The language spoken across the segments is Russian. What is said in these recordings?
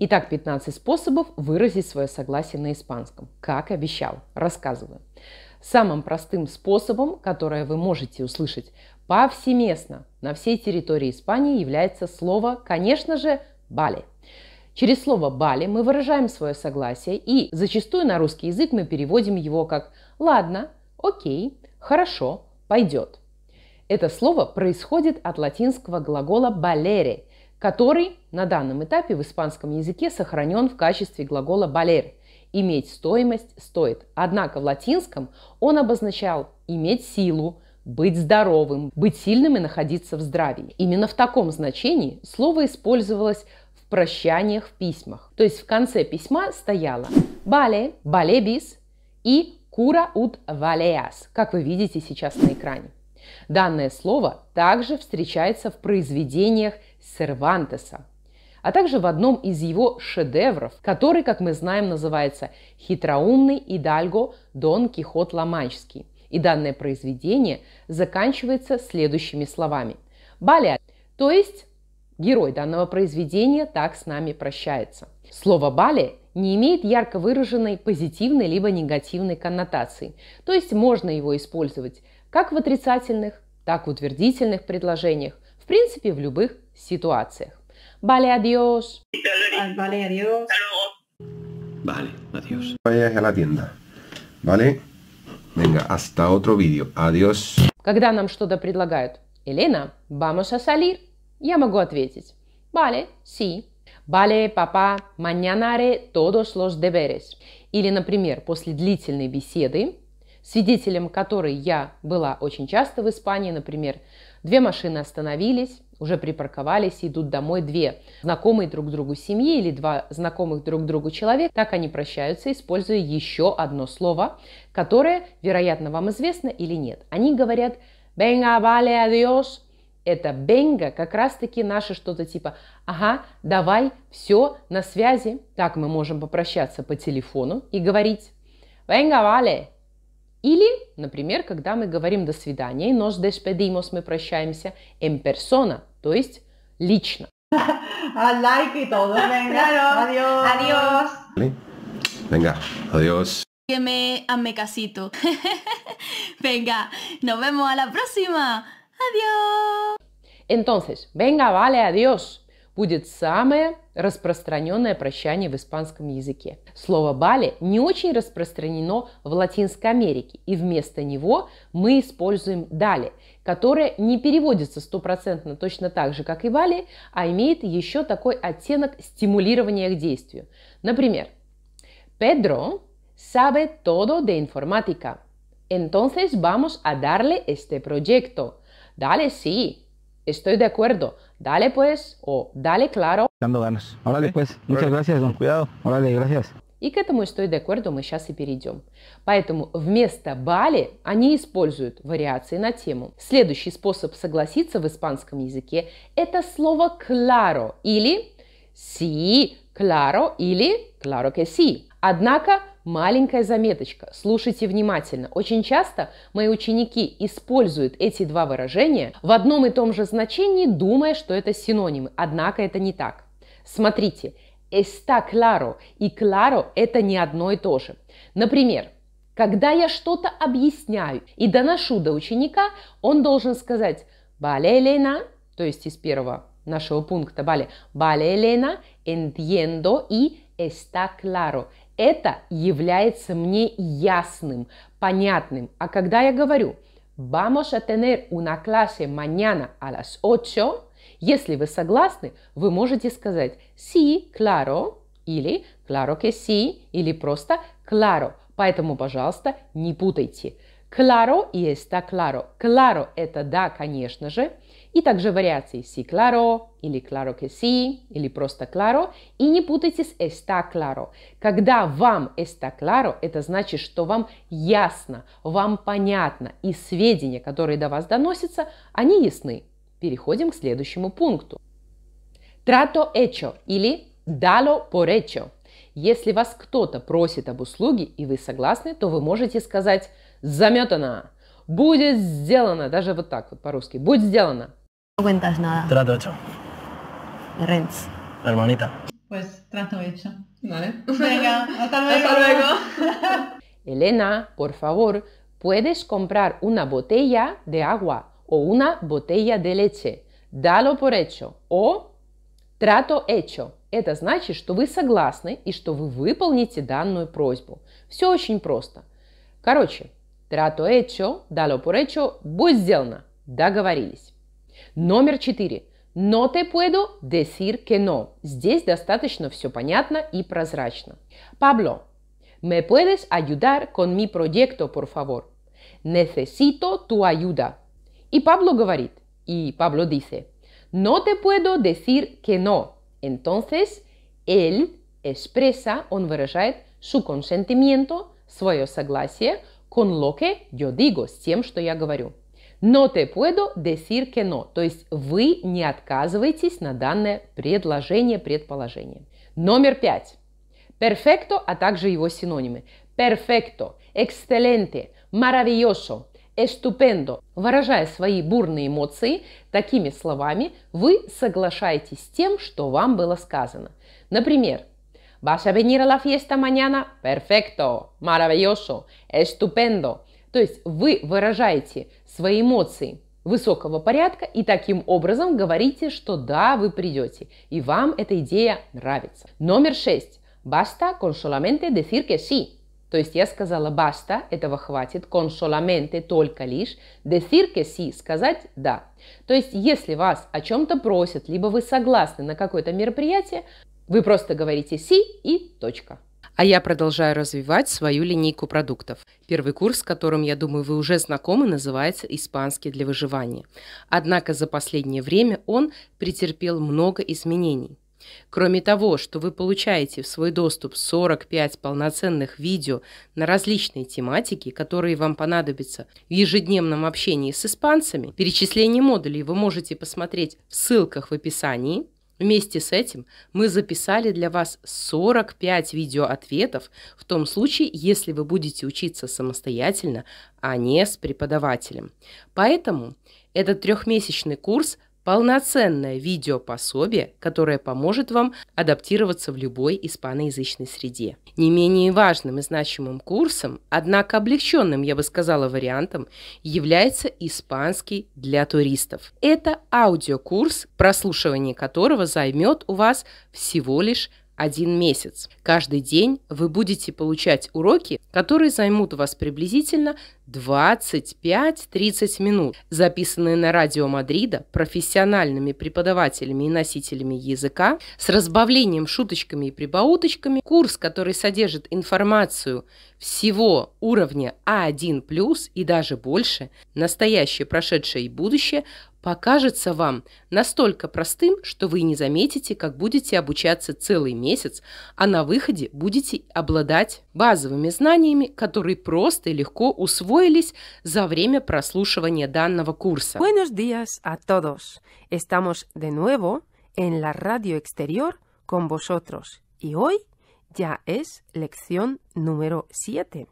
Итак, 15 способов выразить свое согласие на испанском. Как обещал, рассказываю. Самым простым способом, которое вы можете услышать повсеместно на всей территории Испании, является слово, конечно же, «бали». Через слово «бали» мы выражаем свое согласие и зачастую на русский язык мы переводим его как «ладно», «окей», «хорошо», «пойдет». Это слово происходит от латинского глагола «балере», который на данном этапе в испанском языке сохранен в качестве глагола «балер» – «иметь стоимость стоит». Однако в латинском он обозначал «иметь силу», быть здоровым, быть сильным и находиться в здравии. Именно в таком значении слово использовалось в прощаниях в письмах. То есть в конце письма стояло «бале», «балебис» и «кура ут валеас», как вы видите сейчас на экране. Данное слово также встречается в произведениях Сервантеса, а также в одном из его шедевров, который, как мы знаем, называется «Хитроумный Идальго Дон Кихот Ламанчский». И данное произведение заканчивается следующими словами. «Баля», то есть герой данного произведения так с нами прощается. Слово «баля» не имеет ярко выраженной позитивной либо негативной коннотации, то есть можно его использовать как в отрицательных, так и утвердительных предложениях, в принципе, в любых ситуациях. Vale, adiós. Vale, adiós. Vale, adiós. Vayas a la tienda. Vale. Venga, hasta otro video. Adiós. Когда нам что-то предлагают, Елена, vamos a salir? Я могу ответить. Vale, sí. Vale, papá, mañana haré todos los deberes. Или, например, после длительной беседы свидетелем которой я была очень часто в Испании, например, две машины остановились, уже припарковались, идут домой две знакомые друг другу семьи или два знакомых друг другу человек. Так они прощаются, используя еще одно слово, которое, вероятно, вам известно или нет. Они говорят «Venga, vale, adiós», это бенга, как раз-таки наше что-то типа «Ага, давай, все, на связи». Так мы можем попрощаться по телефону и говорить «Бенга, вале, Или, например, когда мы говорим «до свидания» «nos despedimos» мы прощаемся en persona, то есть лично. like Venga, adiós. Adiós. Venga, adiós. casito. venga, nos vemos a la próxima. Adiós. Entonces, venga, vale, adiós. будет самое распространенное прощание в испанском языке. Слово «бали» не очень распространено в Латинской Америке, и вместо него мы используем «дали», которое не переводится стопроцентно точно так же, как и «бали», а имеет еще такой оттенок стимулирования к действию. Например, «Pedro sabe todo de informática, entonces vamos a darle este proyecto». «Dale, sí, Estoy de acuerdo. Dale pues o dale claro. Dando ganas. Órale pues. Órale. Muchas gracias, don. Cuidado. Órale, gracias. И к этому «estoy de acuerdo» мы сейчас и перейдем. Поэтому вместо «бали» они используют вариации на тему. Следующий способ согласиться в испанском языке – это слово «claro» или si claro» или «claro que si. Однако Маленькая заметочка, слушайте внимательно. Очень часто мои ученики используют эти два выражения в одном и том же значении, думая, что это синонимы. Однако это не так. Смотрите, está claro и claro это не одно и то же. Например, когда я что-то объясняю и доношу до ученика, он должен сказать «Vale, Elena», то есть из первого нашего пункта «Vale», «Vale, Elena, entiendo» и «está claro». Это является мне ясным, понятным. А когда я говорю «Vamos a tener una clase mañana a las ocho», если вы согласны, вы можете сказать «Sí, claro» или «Claro que sí» или просто «Claro». Поэтому, пожалуйста, не путайте. «Claro» и «está claro». «Claro» – это «да, конечно же», и также вариации «si claro» или «claro que sí» или просто «claro». И не путайте с «está claro». Когда вам «está claro», это значит, что вам ясно, вам понятно, и сведения, которые до вас доносятся, они ясны. Переходим к следующему пункту. «Trato hecho» или «dalo por hecho». Если вас кто-то просит об услуге, и вы согласны, то вы можете сказать «заметано», «будет сделано», даже вот так вот по-русски будет сделано», No cuentas nada. Trato hecho. De Renz. Hermanita. Pues trato hecho. Vale. Venga, hasta luego. Hasta luego. Elena, por favor, puedes comprar una botella de agua o una botella de leche. Дало por hecho. О трато hecho. Это значит, что вы согласны и что вы выполните данную просьбу. Все очень просто. Короче, трато hecho, дало por hecho, будь сделано. Договорились. Номер четыре. Но te puedo decir que no. Здесь достаточно все понятно и прозрачно. Пабло, me puedes ayudar con mi proyecto, por favor. Necesito tu ayuda. И Пабло говорит, и Пабло dice, no te puedo decir que no. Entonces, él expresa, он выражает su consentimiento, свое согласие, con lo que yo digo, с тем, что я говорю. Но te puedo decir que no. То есть вы не отказываетесь на данное предложение, предположение. Номер пять. Perfecto, а также его синонимы. Perfecto, excelente, maravilloso, estupendo. Выражая свои бурные эмоции такими словами, вы соглашаетесь с тем, что вам было сказано. Например, ¿Vas a venir a la fiesta mañana? Perfecto, maravilloso, estupendo, то есть вы выражаете свои эмоции высокого порядка и таким образом говорите, что да, вы придете, и вам эта идея нравится. Номер шесть. Basta con solamente decir que sí. То есть я сказала баста, этого хватит, con solamente, только лишь, decir que sí, сказать да. То есть если вас о чем-то просят, либо вы согласны на какое-то мероприятие, вы просто говорите си sí и точка а я продолжаю развивать свою линейку продуктов. Первый курс, с которым, я думаю, вы уже знакомы, называется «Испанский для выживания». Однако за последнее время он претерпел много изменений. Кроме того, что вы получаете в свой доступ 45 полноценных видео на различные тематики, которые вам понадобятся в ежедневном общении с испанцами, перечисление модулей вы можете посмотреть в ссылках в описании – Вместе с этим мы записали для вас 45 видеоответов в том случае, если вы будете учиться самостоятельно, а не с преподавателем. Поэтому этот трехмесячный курс полноценное видеопособие, которое поможет вам адаптироваться в любой испаноязычной среде. Не менее важным и значимым курсом, однако облегченным, я бы сказала, вариантом, является испанский для туристов. Это аудиокурс, прослушивание которого займет у вас всего лишь один месяц. Каждый день вы будете получать уроки, которые займут у вас приблизительно 25-30 минут, записанные на радио Мадрида профессиональными преподавателями и носителями языка, с разбавлением шуточками и прибауточками. Курс, который содержит информацию всего уровня А1+, и даже больше, настоящее, прошедшее и будущее, покажется вам настолько простым, что вы не заметите, как будете обучаться целый месяц, а на выходе будете обладать базовыми знаниями, которые просто и легко усвоились за время прослушивания данного курса. Buenos días a todos. Estamos de nuevo en la radio exterior con vosotros. Y hoy ya es lección número 7.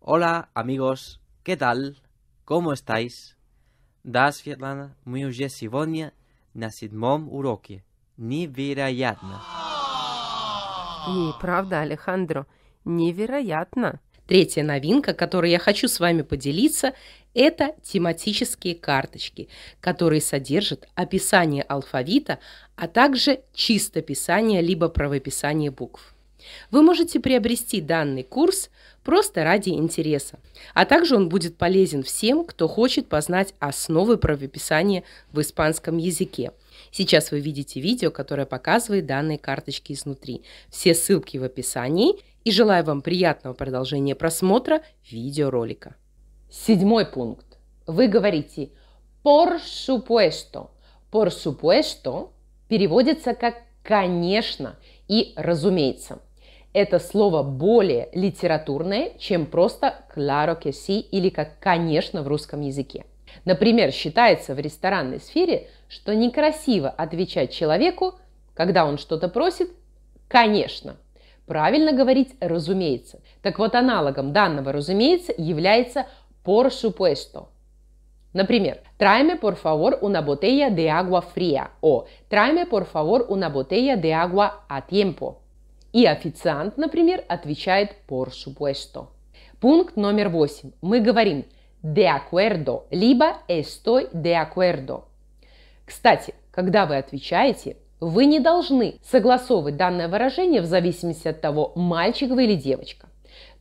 Hola amigos, ¿qué tal? ¿Cómo estáis? Да, Светлана, мы уже сегодня на седьмом уроке. Невероятно. И правда, Алехандро, невероятно. Третья новинка, которую я хочу с вами поделиться, это тематические карточки, которые содержат описание алфавита, а также чистописание либо правописание букв. Вы можете приобрести данный курс просто ради интереса, а также он будет полезен всем, кто хочет познать основы правописания в испанском языке. Сейчас вы видите видео, которое показывает данные карточки изнутри. Все ссылки в описании и желаю вам приятного продолжения просмотра видеоролика. Седьмой пункт. Вы говорите «por supuesto». «Por supuesto» переводится как «конечно» и «разумеется». Это слово более литературное, чем просто «claro que sí» или как «конечно» в русском языке. Например, считается в ресторанной сфере, что некрасиво отвечать человеку, когда он что-то просит, «конечно». Правильно говорить «разумеется». Так вот, аналогом данного «разумеется» является «por supuesto». Например, «Tráeme por favor una botella de agua fría» о «Tráeme por favor una botella de agua a tiempo». И официант, например, отвечает por supuesto. Пункт номер восемь. Мы говорим de acuerdo, либо estoy de acuerdo. Кстати, когда вы отвечаете, вы не должны согласовывать данное выражение в зависимости от того, мальчик вы или девочка.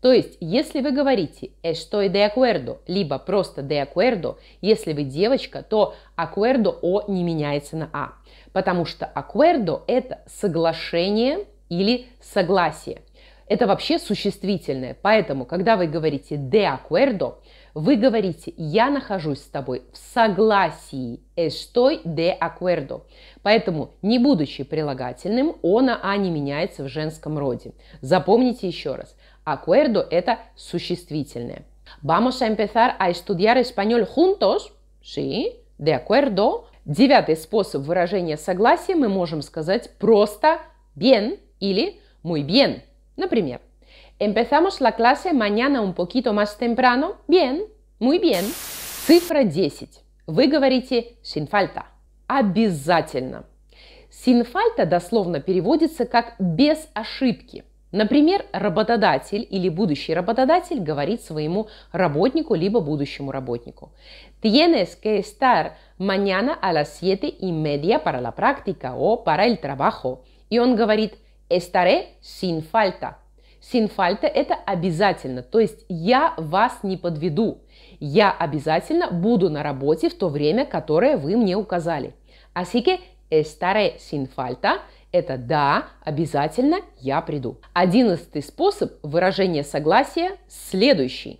То есть, если вы говорите «estoy de acuerdo», либо просто «de acuerdo», если вы девочка, то «acuerdo» «о» не меняется на «а», потому что «acuerdo» – это соглашение или согласие. Это вообще существительное, поэтому, когда вы говорите «de acuerdo», вы говорите «я нахожусь с тобой в согласии estoy de acuerdo». Поэтому, не будучи прилагательным, он, а не меняется в женском роде. Запомните еще раз, acuerdo – это существительное. Vamos a empezar a estudiar español juntos. Sí, de acuerdo. Девятый способ выражения согласия мы можем сказать просто bien или muy bien. Например, empezamos la clase mañana un poquito más temprano. Bien, muy bien. Цифра 10. Вы говорите sin falta. Обязательно. Sin falta дословно переводится как без ошибки. Например, работодатель или будущий работодатель говорит своему работнику либо будущему работнику. Tienes que estar mañana a las siete y media para la práctica o para el trabajo. И он говорит – Estaré sin falta. Sin falta – это обязательно, то есть я вас не подведу. Я обязательно буду на работе в то время, которое вы мне указали. Así que estaré sin falta – это да, обязательно я приду. Одиннадцатый способ выражения согласия следующий.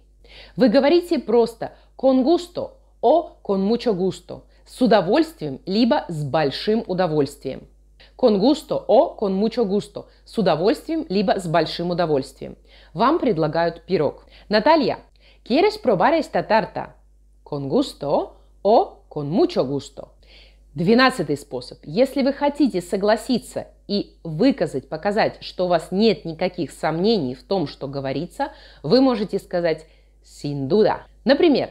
Вы говорите просто con gusto о con mucho gusto – с удовольствием, либо с большим удовольствием. Con gusto o con mucho gusto. С удовольствием, либо с большим удовольствием. Вам предлагают пирог. Наталья, ¿quieres probar esta tarta? Con gusto o con mucho gusto. Двенадцатый способ. Если вы хотите согласиться и выказать, показать, что у вас нет никаких сомнений в том, что говорится, вы можете сказать «sin duda». Например,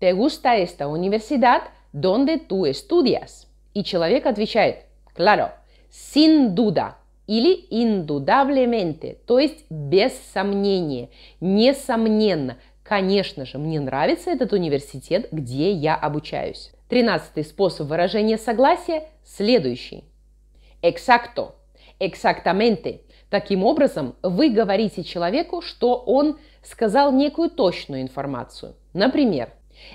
«Te gusta esta universidad donde tú estudias?» И человек отвечает «Claro» sin duda или indudablemente, то есть без сомнения, несомненно. Конечно же, мне нравится этот университет, где я обучаюсь. Тринадцатый способ выражения согласия следующий. Exacto, exactamente. Таким образом, вы говорите человеку, что он сказал некую точную информацию. Например,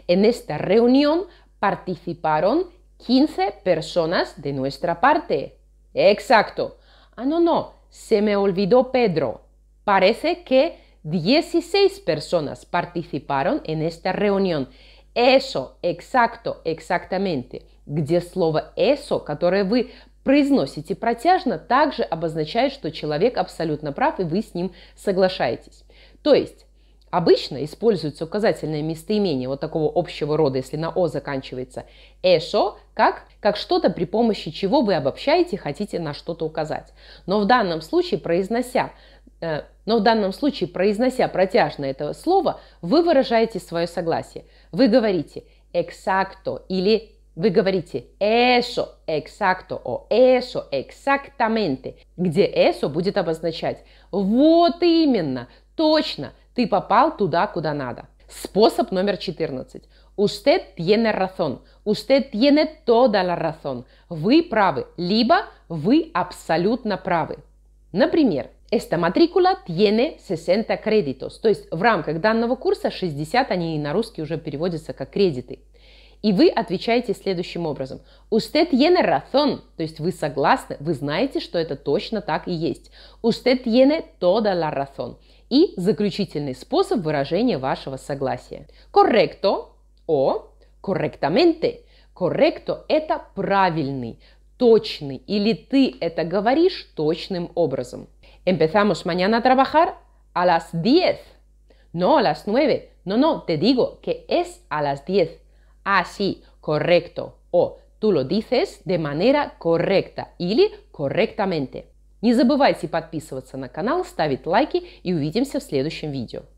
en esta reunión participaron 15 personas de nuestra parte. Exacto. Ah, no, no, se me olvidó Pedro. Parece que 16 personas participaron en esta reunión. Eso, exacto, exactamente. Где слово «eso», которое вы произносите протяжно, также обозначает, что человек абсолютно прав, и вы с ним соглашаетесь. То есть, Обычно используется указательное местоимение вот такого общего рода, если на «о» заканчивается «эшо», как, как что-то, при помощи чего вы обобщаете, хотите на что-то указать. Но в данном случае, произнося э, но в данном случае, произнося протяжно это слово, вы выражаете свое согласие. Вы говорите exacto или вы говорите «eso exacto» о «eso exactamente», где «eso» будет обозначать «вот именно», «точно», ты попал туда, куда надо. Способ номер 14. Usted tiene razón. Usted tiene toda la razón. Вы правы. Либо вы абсолютно правы. Например, Esta matrícula tiene 60 créditos. То есть в рамках данного курса 60, они на русский уже переводятся как кредиты. И вы отвечаете следующим образом. Usted tiene razón. То есть вы согласны, вы знаете, что это точно так и есть. Usted tiene toda la razón и заключительный способ выражения вашего согласия. Correcto, о correctamente. Correcto – это правильный, точный, или ты это говоришь точным образом. Empezamos mañana a trabajar a las 10. No a las 9. No, no, te digo que es a las 10. Así, ah, correcto. O tú lo dices de manera correcta, или correctamente. Не забывайте подписываться на канал, ставить лайки и увидимся в следующем видео.